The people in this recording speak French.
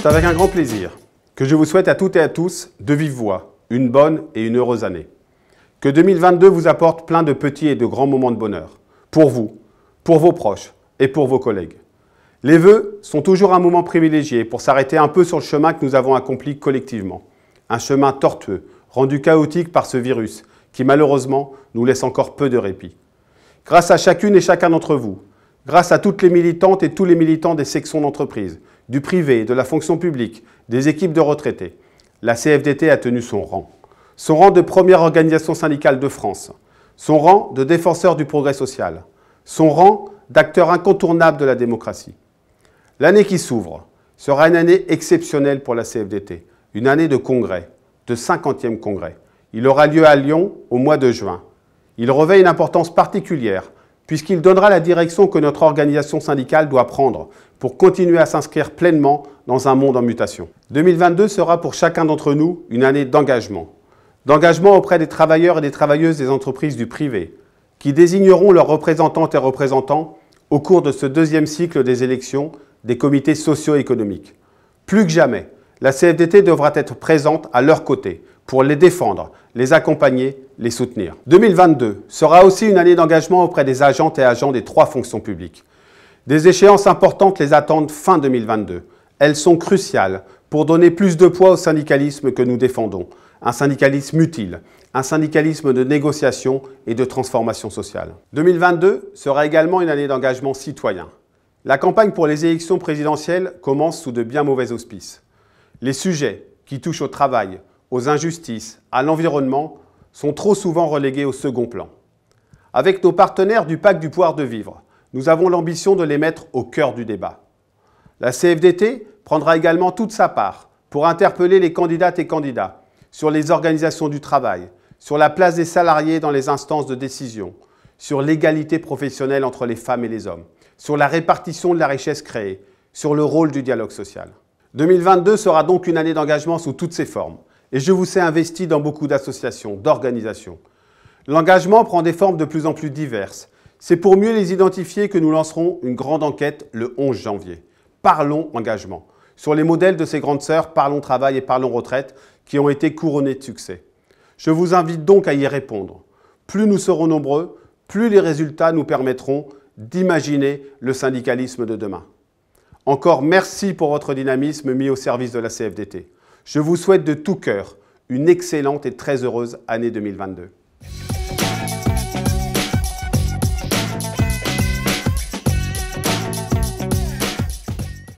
C'est avec un grand plaisir que je vous souhaite à toutes et à tous de vive voix, une bonne et une heureuse année. Que 2022 vous apporte plein de petits et de grands moments de bonheur, pour vous, pour vos proches et pour vos collègues. Les vœux sont toujours un moment privilégié pour s'arrêter un peu sur le chemin que nous avons accompli collectivement. Un chemin tortueux, rendu chaotique par ce virus, qui malheureusement nous laisse encore peu de répit. Grâce à chacune et chacun d'entre vous, grâce à toutes les militantes et tous les militants des sections d'entreprise, du privé, de la fonction publique, des équipes de retraités, la CFDT a tenu son rang. Son rang de première organisation syndicale de France, son rang de défenseur du progrès social, son rang d'acteur incontournable de la démocratie. L'année qui s'ouvre sera une année exceptionnelle pour la CFDT, une année de congrès, de 50e congrès. Il aura lieu à Lyon au mois de juin. Il revêt une importance particulière puisqu'il donnera la direction que notre organisation syndicale doit prendre pour continuer à s'inscrire pleinement dans un monde en mutation. 2022 sera pour chacun d'entre nous une année d'engagement. D'engagement auprès des travailleurs et des travailleuses des entreprises du privé, qui désigneront leurs représentantes et représentants au cours de ce deuxième cycle des élections des comités socio-économiques. Plus que jamais, la CFDT devra être présente à leur côté pour les défendre, les accompagner, les soutenir. 2022 sera aussi une année d'engagement auprès des agents et agents des trois fonctions publiques. Des échéances importantes les attendent fin 2022. Elles sont cruciales pour donner plus de poids au syndicalisme que nous défendons, un syndicalisme utile, un syndicalisme de négociation et de transformation sociale. 2022 sera également une année d'engagement citoyen. La campagne pour les élections présidentielles commence sous de bien mauvais auspices. Les sujets qui touchent au travail, aux injustices, à l'environnement sont trop souvent relégués au second plan. Avec nos partenaires du pacte du pouvoir de vivre, nous avons l'ambition de les mettre au cœur du débat. La CFDT prendra également toute sa part pour interpeller les candidates et candidats sur les organisations du travail, sur la place des salariés dans les instances de décision, sur l'égalité professionnelle entre les femmes et les hommes, sur la répartition de la richesse créée, sur le rôle du dialogue social. 2022 sera donc une année d'engagement sous toutes ses formes, et je vous sais investi dans beaucoup d'associations, d'organisations. L'engagement prend des formes de plus en plus diverses. C'est pour mieux les identifier que nous lancerons une grande enquête le 11 janvier. Parlons engagement, sur les modèles de ces grandes sœurs Parlons travail et Parlons retraite, qui ont été couronnés de succès. Je vous invite donc à y répondre. Plus nous serons nombreux, plus les résultats nous permettront d'imaginer le syndicalisme de demain. Encore merci pour votre dynamisme mis au service de la CFDT. Je vous souhaite de tout cœur une excellente et très heureuse année 2022.